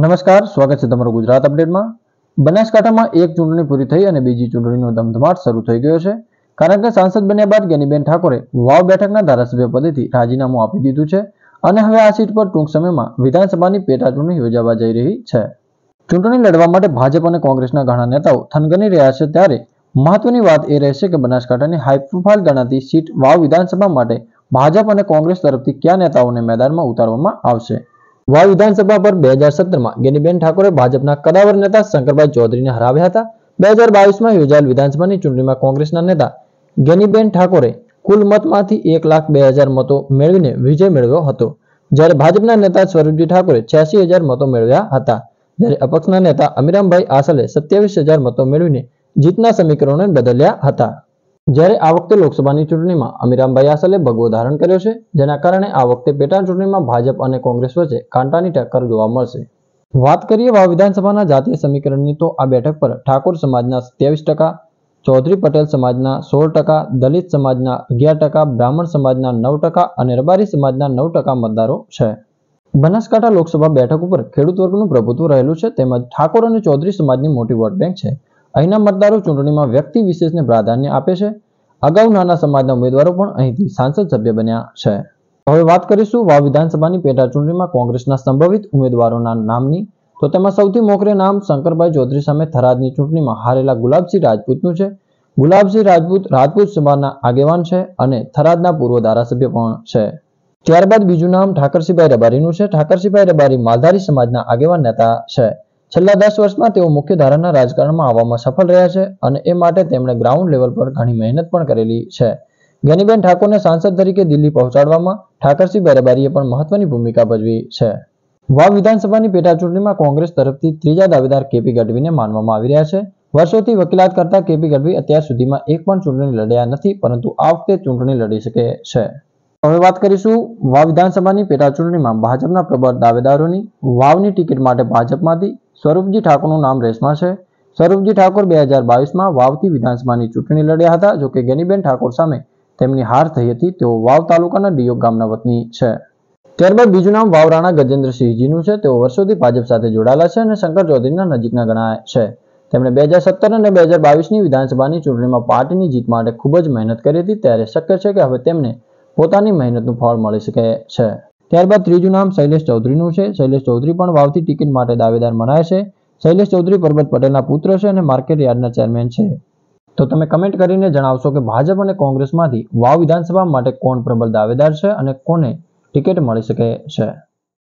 નમસ્કાર સ્વાગત છે તમારું ગુજરાત અપડેટમાં બનાસકાંઠામાં એક ચૂંટણી પૂરી થઈ અને બીજી ચૂંટણીનો ધમધમાટ શરૂ થઈ ગયો છે કારણ કે સાંસદ બન્યા બાદ ગેનીબેન ઠાકોરે વાવ બેઠકના ધારાસભ્ય પદેથી રાજીનામું આપી દીધું છે અને હવે આ સીટ પર ટૂંક સમયમાં વિધાનસભાની પેટા ચૂંટણી યોજાવા જઈ રહી છે ચૂંટણી લડવા માટે ભાજપ અને કોંગ્રેસના ઘણા નેતાઓ થનગની રહ્યા છે ત્યારે મહત્વની વાત એ રહેશે કે બનાસકાંઠાની હાઈ ગણાતી સીટ વાવ વિધાનસભા માટે ભાજપ અને કોંગ્રેસ તરફથી કયા નેતાઓને મેદાનમાં ઉતારવામાં આવશે વાવ વિધાનસભા પર બે હજાર સત્તરમાં ગેનીબેન ઠાકોરે ભાજપના કદાવર નેતા શંકરભાઈ ચૌધરીને હરાવ્યા હતા બે હજાર બાવીસમાં યોજાયેલ વિધાનસભાની ચૂંટણીમાં કોંગ્રેસના નેતા ગેનીબેન ઠાકોરે કુલ મતમાંથી એક લાખ બે હજાર મતો મેળવીને વિજય મેળવ્યો હતો જ્યારે ભાજપના નેતા સ્વરૂપજી ઠાકોરે છ્યાસી હજાર મતો મેળવ્યા હતા જ્યારે અપક્ષના નેતા અમીરામભાઈ આસલે સત્યાવીસ હજાર મતો મેળવીને જીતના સમીકરણોને બદલ્યા હતા જ્યારે આ વખતે લોકસભાની ચૂંટણીમાં અમીરામભાઈ આસલે ભગવો ધારણ કર્યો છે જેના કારણે આ વખતે પેટા ચૂંટણીમાં ભાજપ અને કોંગ્રેસ વચ્ચે કાંટાની ટક્કર જોવા મળશે વાત કરીએ વા વિધાનસભાના જાતીય સમીકરણની તો આ બેઠક પર ઠાકોર સમાજના સત્યાવીસ ટકા ચૌધરી પટેલ સમાજના સોળ ટકા દલિત સમાજના અગિયાર ટકા બ્રાહ્મણ સમાજના નવ ટકા અને રબારી સમાજના નવ ટકા મતદારો છે બનાસકાંઠા લોકસભા બેઠક ઉપર ખેડૂત વર્ગનું પ્રભુત્વ રહેલું છે તેમજ ઠાકોર અને ચૌધરી સમાજની મોટી વોટ બેંક છે અહીંના મતદારો ચૂંટણીમાં વ્યક્તિ વિશેષને પ્રાધાન્ય આપે છે અગાઉ નાના સમાજના ઉમેદવારો પણ અહીંથી સાંસદ સભ્ય બન્યા છે હવે વાત કરીશું વાવ વિધાનસભાની પેટા ચૂંટણીમાં કોંગ્રેસના સંભવિત ઉમેદવારોના નામની તો તેમાં સૌથી મોખરે નામ શંકરભાઈ ચૌધરી સામે થરાદની ચૂંટણીમાં હારેલા ગુલાબસિંહ રાજપૂતનું છે ગુલાબસિંહ રાજપૂત રાજપૂત સમાજના આગેવાન છે અને થરાદના પૂર્વ ધારાસભ્ય પણ છે ત્યારબાદ બીજું નામ ઠાકરસિંહભાઈ રબારીનું છે ઠાકરસિંહભાઈ રબારી માલધારી સમાજના આગેવાન નેતા છે છેલ્લા દસ વર્ષમાં તેઓ મુખ્ય ધારાના રાજકારણમાં આવવામાં સફળ રહ્યા છે અને એ માટે તેમણે ગ્રાઉન્ડ લેવલ પર ઘણી મહેનત પણ કરેલી છે જ્ઞાનીબેન ઠાકોરને સાંસદ તરીકે દિલ્હી પહોંચાડવામાં ઠાકરસિંહ બેરેબારીએ પણ મહત્વની ભૂમિકા ભજવી છે વાવ વિધાનસભાની પેટાચૂંટણીમાં કોંગ્રેસ તરફથી ત્રીજા દાવેદાર કેપી ગઢવીને માનવામાં આવી રહ્યા છે વર્ષોથી વકીલાત કરતા કેપી ગઢવી અત્યાર સુધીમાં એક પણ ચૂંટણી લડ્યા નથી પરંતુ આ વખતે ચૂંટણી લડી શકે છે હવે વાત કરીશું વાવ વિધાનસભાની પેટા ચૂંટણીમાં ભાજપના પ્રબળ દાવેદારોની વાવની ટિકિટ માટે ભાજપમાંથી સ્વરૂપજી ઠાકોરનું નામ રેસમાં છે સ્વરૂપજી ઠાકોર બે હજાર બાવીસમાં વાવથી વિધાનસભાની ચૂંટણી લડ્યા હતા જોકે ગેનીબેન ઠાકોર સામે તેમની હાર થઈ હતી તેઓ વાવ તાલુકાના ડિયોગ ગામના વતની છે ત્યારબાદ બીજું નામ વાવરાણા ગજેન્દ્રસિંહજીનું છે તેઓ વર્ષોથી ભાજપ સાથે જોડાયેલા છે અને શંકર ચૌધરીના નજીકના ગણાય છે તેમણે બે હજાર સત્તર અને બે હજાર બાવીસની વિધાનસભાની ચૂંટણીમાં પાર્ટીની જીત માટે ખૂબ જ મહેનત કરી હતી ત્યારે શક્ય છે કે હવે તેમને પોતાની મહેનતનું ફળ મળી શકે છે ત્યારબાદ ત્રીજું નામ શૈલેષ ચૌધરીનું છે શૈલેષ ચૌધરી પણ વાવતી ટિકિટ માટે દાવેદાર મનાય છે શૈલેષ ચૌધરી પરબત પટેલના પુત્ર છે અને માર્કેટ યાર્ડના ચેરમેન છે તો તમે કમેન્ટ કરીને જણાવશો કે ભાજપ અને કોંગ્રેસમાંથી વાવ વિધાનસભા માટે કોણ પ્રબળ દાવેદાર છે અને કોને ટિકિટ મળી શકે છે